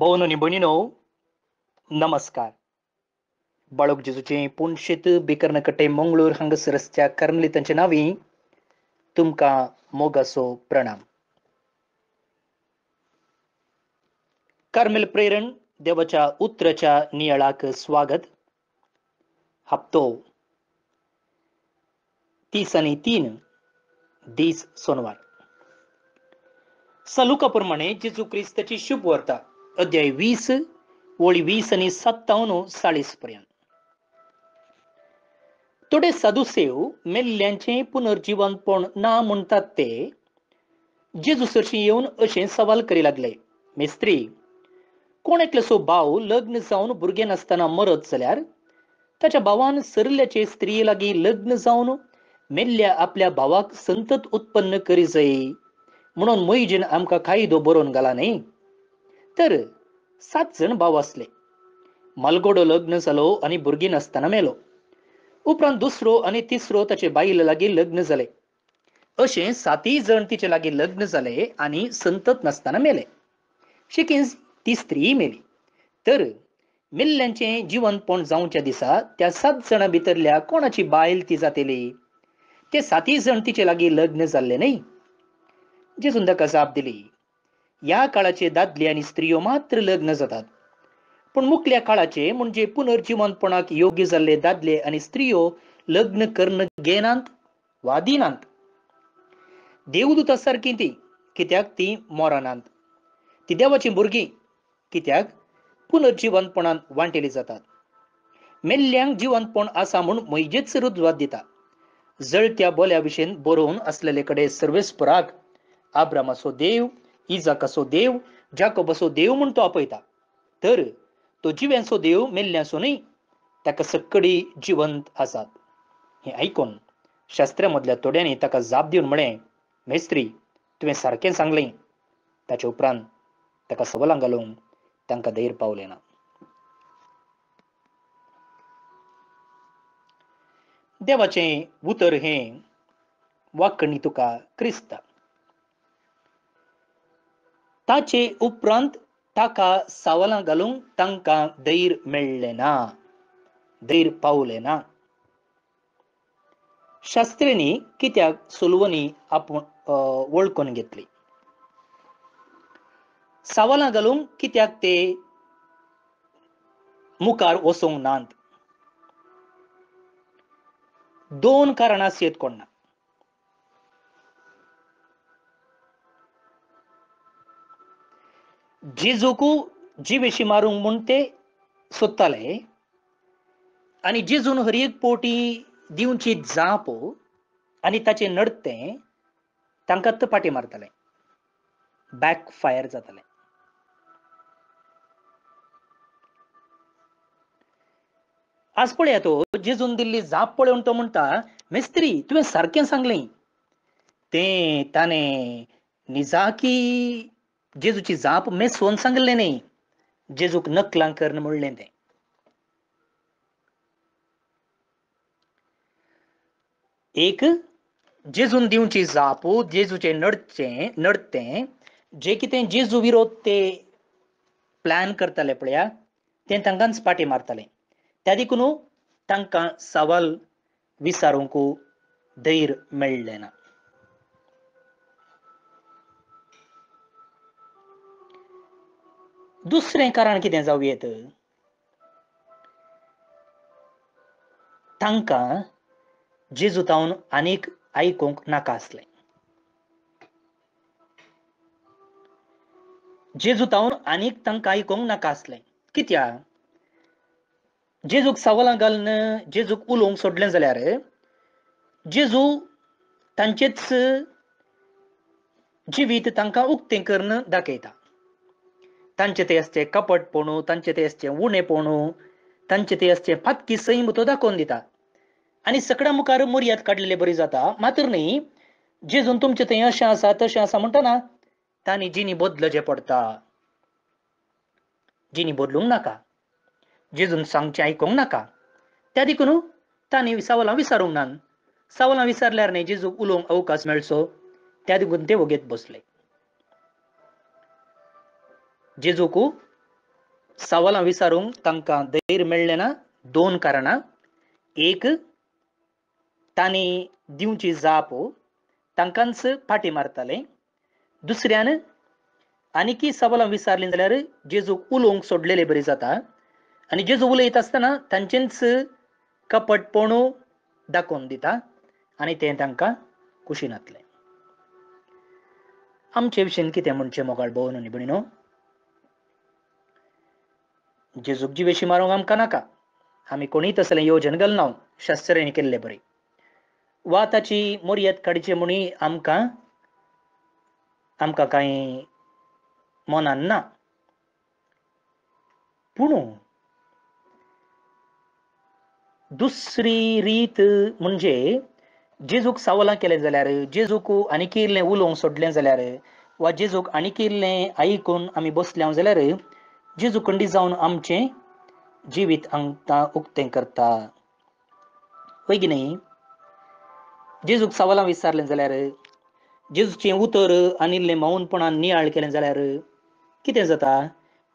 भाऊनोनी बनिनो नमस्कार बाळूक जेजूचे पूण शेत बिकर्णकटे मंगळूर हंगसरसच्या कर्मली कर्मलितांचे नावी तुमकां मोगासो प्रणाम कर्मेल प्रेरण देवाच्या उत्तराच्या नियाळाक स्वागत हप्तो तीस आणि तीन दीस सोनवार सलुका प्रमाणे जेजू क्रिस्ताची शुभ वर्ता अध्याय वीस वळी वीस आणि सत्तावन्न चाळीस पर्यंत थोडे सदुसेव मेल्ल्यांचे पुनर्जीवनपण ना म्हणतात ते जेजूसरशी येऊन असे सवाल करी लागले मिस्त्री कोण सो भाव लग्न जाऊन भुरगे नसताना मरत जाल्यार त्याच्या भावान सरल्याचे स्त्रिये लागी लग्न जाऊन मेल्ल्या आपल्या भावाक संतत उत्पन्न करी जाई म्हणून मैजेन आमकां कायदो बरोवन घाला न्ही तर सात जण भाऊ असले मालगोडो लग्न झालो आणि भुरगी नसताना मेलो उपरांत दुसरो आणि तिसरो ताचे बाईला लागी लग्न झाले असे सातही जण तिचे लागी लग्न झाले आणि संतत नसताना मेले शिकेन ती स्त्री मेली तर मेल्ल्यांचे जीवन पण जाऊच्या दिसा त्या सात जणां भितरल्या कोणाची बायल ती जातेली ते सातही जण तिचे लागी लग्न झाले नाही जेजून ताका जाप दिली या काळाचे दादले आणि स्त्रियो मात्र लग्न जातात पण मुकल्या काळाचे म्हणजे पुनर्जीवनपणाक योग्य झाले दादले आणि स्त्रियो लग्न कर्ण घेनांत वादिनात देवदूता सारखी ती कित्याक ती मोरानांत ती देवाची भुरगीं कित्याक पुनर्जीवनपणान वांटेली जातात मेल्ल्यांक जिवनपण आसा म्हूण म्हजेच रुजवात दिता जळत्या बोल्या विशेन बरोवन असलेले कडे सर्वेस्पराक आब्रामाचो देव इजाक असो देव जाकोब असो देव म्हूण तो आपयता तर तो जिव्यांसो देव मेल्ल्यांसूनय ताका सकडी जिवंत आसात हे आयकून शास्त्रामधल्या तोड्यांनी ताका जाप दिवन म्हणे मेस्त्री तुवें सारकें सांगले ताचे उपरांत ताका सबलां घालून तांकां धैर पावलें ना देवाचें उतर हें वाकणी तुका क्रिस्ता ताचे उपरांत ताका सावलां घालूंक तांकां धैर मेळ्ळें ना धैर पावलें ना शास्त्रींनी कित्याक सुलवणी आपण वळखून घेतली सावलां घालूंक कित्याक ते मुखार वचूंक नात दोन कारणां येत कोणना ಜಿಜುಕು मारू म्हणून ते ಸುತ್ತಲೆ आणि जी जुन हर एक पोटी दिवची जाप आणि ताचे नडते तांकां तर पाटी मारताले बॅक फायर जाताले आज पळया तो जेजून दिल्ली जाप पळोवन तो म्हणटा मिस्त्री तुवें सारकें सांगलें ते ताणें निजाकी जेजूची जाप मैं सोन सांगले न्ही जेजूक नकलां कर म्हणलें तें एक जेजून दिवची जाप जेजूचे नडचें नडतें जे कितें जेजू विरोध ते करता करताले पळया तें तांकांच पाटी मारतालें त्या देखून तांकां सवाल विचारूंक धैर्य मेळ्ळें ना दुसरें कारण कितें जावं येत तांकां जेजुतावन आनीक आयकूंक नाका आसलें जेजुतावन आनीक तांकां आयकूंक नाका आसलें कित्याक जेजूक सावलां घालून जेजूक उलोवंक सोडलें जाल्यार जेजू तांचेच जिवीत तांकां उक्तें करून दाखयता त्यांचे ते असते कपट पोणू त्यांचे ते असते उणे पोणू त्यांचे ते असते फातकी सैम तो दाखवून देतात आणि सगळ्या मुखार मर्याद काढलेले बरी जाता मात्र नाही जेजून तुमचे ते अशा असा तशें असा म्हणता ना तांणी जिनी बदल जे पडता जिनी बदलूंक नाका जेजून सांगचे आयकूंक नाका त्या देखून तांणी सावलां विसारूंक ना सावलां विसारल्यार न्ही जेजूक उलोवंक अवकाश मेळचो त्या देखून ते वगेत बसले ಜೇಜೂಕು ಸವಾಲ ವಿಸಾರು धैर्य ಧೈರ್ಯ ना दोन कारण एक ताणी दिवची जाप हो, तांकांच फाटी मारताले दुसऱ्यान आनिकी सवालां विसारली जाल्यार जेजू उलोवंक सोडलेले बरी जाता आनी जेजू उलयत आसतना तांचेच कपटपणू दाखोवन दिता आनी तें तांकां खुशी नातले आमचे विशयीन कितें म्हणचें मोगाळ भोवन भयणीनो कोणीय तसलें येवजन घालना नाका? కొనీతసల యోజనగల్నాం वा ताची వాతచి काडची काढची म्हणी आमकां काही मनान ना పుణు दुसरी रीत म्हणजे जेजूक सावलां केलें जाल्यार जेजूक आनी इल्लें उलोवंक सोडलें जाल्यार वा जेजूक आनी इल्लें आयकून आमी बसल्या जाल्यार कंडी जाऊन आमचे जीवित अंगता उक्ते करता होय की नाही जेजूक सवाला विचारले जाल्यार जेजूचे उतर आनिल्ले मौनपणान नियाळ केले जाल्यार कितें जाता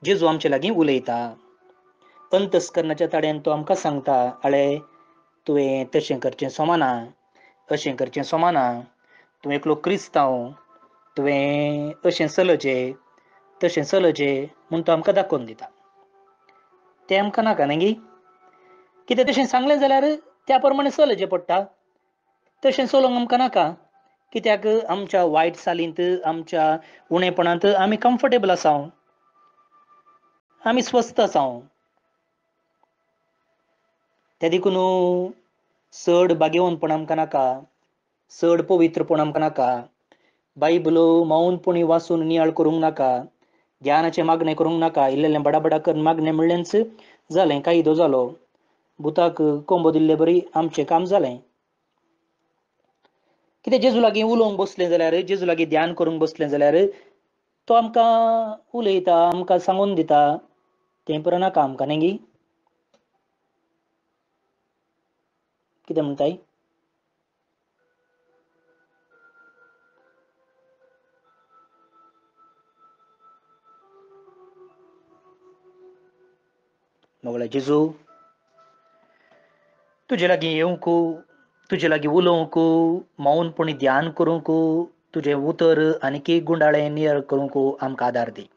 जेजू आमचे लागीं उलयता अंतस्करणाच्या ताड्यान तो आमकां सांगता आळे तुवें तशें करचें सोमाना अशें करचें सोमाना तुवें एकलो क्रिस्तांव तुवें अशें चलचें तशें चलचें म्हूण तो आमकां दाखोवन दिता तें आमकां नाका न्ही कितें तशें सांगलें जाल्यार त्या प्रमाणे चलचें पडटा तशें चलोवंक आमकां नाका कित्याक आमच्या वायट चालींत आमच्या उणेपणांत आमी कम्फर्टेबल आसा आमी स्वस्त आसा ते देखून चड बागेवनपण आमकां नाका चड पवित्रपण आमकां नाका बायबलो मावनपणी वाचून नियाळ करूंक नाका ज्ञानाचे मागणे करूंक नाका ಇಲ್ಲೆಲ್ಲ बडाबडा करून मागणें ಮಾಗ್ನೆ झाले काही दो झालो भुताक कोंबो दिल्ले बरी आमचे काम जालें कितें जेजू लागीं उलोवंक बसलें जाल्यार जेजू लागीं ध्यान करूंक बसलें जाल्यार तो आमकां उलयता आमकां सांगून दिता तें पर नाका आमकां नेगी कितें म्हणटाय मावला जिजू तुझे लागी को तुझे लागी को मौन पुणी ध्यान को तुझे उतर आणखी गुंडाळे नियर करूंकू आमकां आदार दी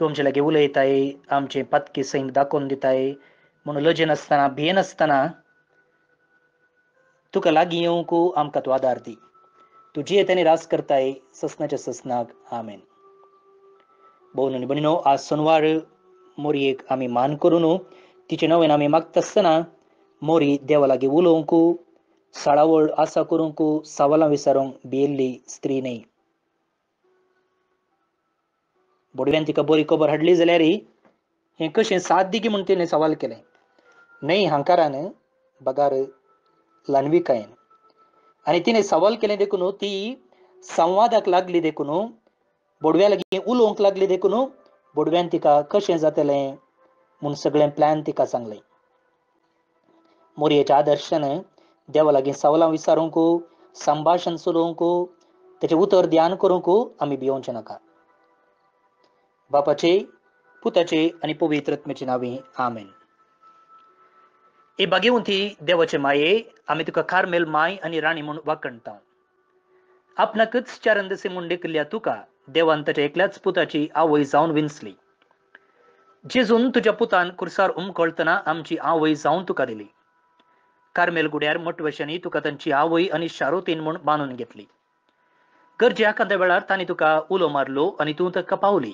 तू आमचे लागी उलयताय आमचे पतके सैम दाखोवन दिताय म्हणून लजे नासतना भिये नासतना तुका लागी येवंकू आमकां तूं आदार दी तुझी येतानी रास करताय ससनाच्या ससनाक आमेन भाऊ आणि बहिणीनो आज सोनवार मोरयेक आमी मान करूनू तिचे नवेन आमी मागता आसतना मोरी देवा लागीं उलोवंक साळावळ आसा करूंक सावलां विचारूंक भियेल्ली स्त्री न्हय बोडव्यान तिका बरी खबर हाडली जाल्यार हें कशें साथ दिगी म्हूण तिणें सवाल केले न्हय हांकारान बगार लानविकायन आनी तिणें सवाल केलें देखून ती संवादाक लागली देखून बोडव्या लागीं उलोवंक लागली देखून बुडव्यान तिका कशें जातलें म्हूण सगळें प्लॅन तिका सांगलें मोरयेच्या आदर्शान देवा लागीं सवला विचारूंक संभाशण चलोवंक तेचें उतर ध्यान करूंक आमी भिवचे नाका बापाचे पुताचे आनी पवित्र नावी आमेन हे बागे देवाचे माये आमी तुका कार्मेल माय आनी राणी म्हूण वाकणता आपणाकच चारंदसे मुंडे किल्ल्या तुका देवांताच्या एकल्याच पुताची आवय जाऊन विंचली जेजून तुझ्या पुतान कुरसार उमकळतना आमची आवय जाऊन तुका दिली कार्मेल गुड्यार मोटवेशांनी तुका तांची आवय आनी शारोतीन म्हूण बांदून घेतली गरजे एखाद्या वेळार तांणी तुका उलो मारलो आनी तूं ताका पावली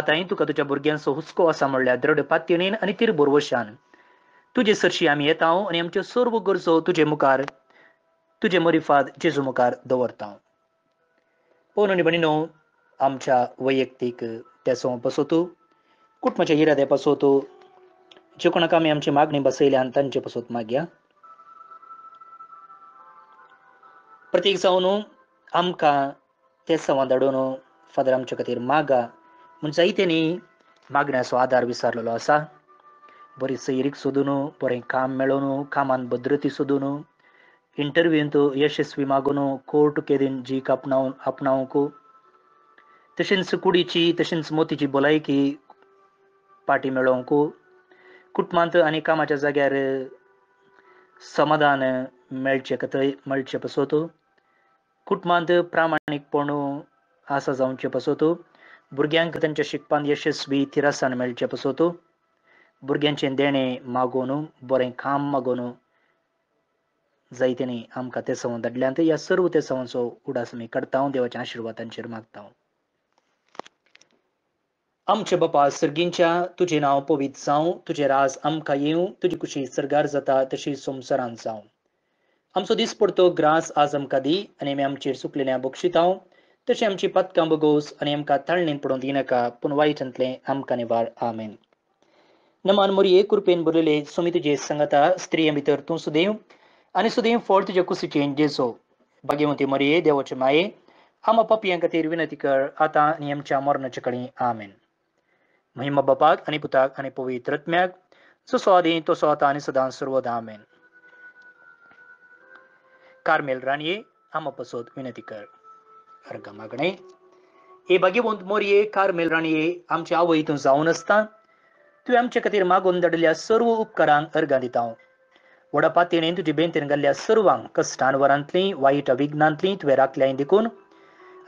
आतांय तुका तुज्या भुरग्यांचो हुस्को असा म्हणल्यार दृढ आणि आनी तिरबुरवशान तुझे सरशी आम्ही येतो आणि आमच्यो सर्व गरजो तुझे मुखार तुझे मरिफाद जेजुमुखार दवरता पोनोनी न्हू आमच्या वैयक्तीक त्या बसोतू कुटुंबाच्या हिराद्या बसोतू जे कोणाक आमी आमची मागणी बसयल्या आणि तांचे पासून मागया प्रत्येक जावन आमकां ते संवाद हाडून फादर आमच्या खातीर मागा म्हूण जायते न्ही मागण्याचो आदार विसारलेलो आसा बरी सैरीक सोदून बरें काम मेळोवन कामान भद्रती सोदून इंटरव्ह्यूत तो यशस्वी मागोनो कोर्ट केदिन जीक आपणाव आपणावकू तशेंच कुडीची तशेंच मोतीची भलायकी पाटी मेळोवकू कुटुंबांत आनी कामाच्या जाग्यार समाधान मेळचें कथय मेळचें पसोत कुटुंबांत प्रामाणीकपण आसा जावचें पसोत भुरग्यांक तांच्या शिकपांत यशस्वी थिरासान मेळचें पसोत भुरग्यांचे देणे मागोवन बरें काम मागोवन जायतेने आमकां तें संवं ते या सर्व ते संवांचो उडास आमी करता देवाच्या आशिर्वादांचेर मागता आमचे बापा सर्गींच्या तुजें नाव पवित जावं तुजे राज आमकां येवं तुजी कुशी सरगार जाता तशी सोमसरान जावं आमचो दीस पडतो ग्रास आज आमकां दी आनी आमी आमचेर सुकलेल्या बक्षितांव तशी आमची पत्कां बगोस आनी आमकां ताळणेन पडूंक दिनाका पूण वायटांतलें आमकां निवार आमेन नमान एक कृपेन बरयले सुमी तुजे सांगता स्त्रिये भितर तूं सुदैव Anisudem forte de acusitin चेंज जेसो. Maria, Devo Chamae, माये, papi ankate irvinatikar ata niam chamor na chakani. आमेन. महिमा बपात आणि पुताक आणि पवित्र आत्म्याक जो तो स्वतः आणि सदान सर्व दामेन कार्मेल राणीये आमपसोत विनती कर अर्घ मागणे हे मोरये कार्मेल राणीये आमच्या जावन आसता तुवें आमचे खातीर मागून धाडिल्ल्या सर्व उपकारांक अर्गां दिता वडा तिणेन तुजी बेन तिरंगल्ल्या सर्वांक कश्टान वरांतली वाईट अभिज्ञांतली तुवें राखल्याय देखून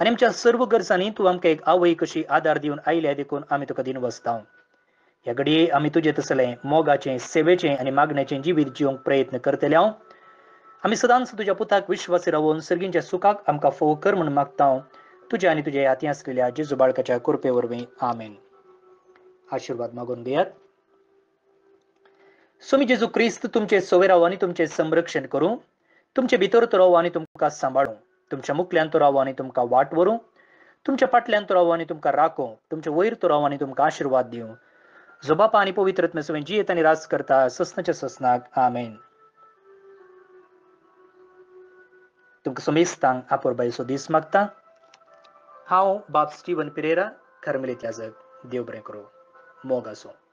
आनी आमच्या सर्व गरजांनी तूं आमकां एक आवय कशी आदार दिवन आयल्या देखून आमी तुका दिन वस्ताव हे घडये आमी तुजें तसलें मोगाचें सेवेचें आनी मागण्याचें जिवीत जिवंक प्रयत्न करतले हांव आमी सदांच तुज्या पुताक विश्वास रावून सर्गींच्या सुखाक आमकां फोव कर म्हूण मागता तुज्या आनी तुज्या हाती आसलेल्या जेजू बाळकाच्या कृपे वरवीं आमेन आशिर्वाद मागून दियात मी जेजू क्रिस्त तुमचे सोयराव आणि तुमचे संरक्षण करू तुमचे भितर तो रावूं आणि तुमकां सांबाळूं तुमच्या मुखल्यान तो आणि तुमकां वाट वरू तुमच्या फाटल्यान तो रावूं आणि तुमकां राखो तुमचे वयर तो रावूं आणि तुमकां आशिर्वाद दिवं जो बापा आनी पवित्र जी जियेत आणि रास करता सस्नाच्या ससनाक आमेन तुमकां समेस्तांक आपोरबायेचो दीस मागता हांव बाब स्टिवन पिरेरा खरमेलींतल्या जग देव बरें करूं मोग आसूं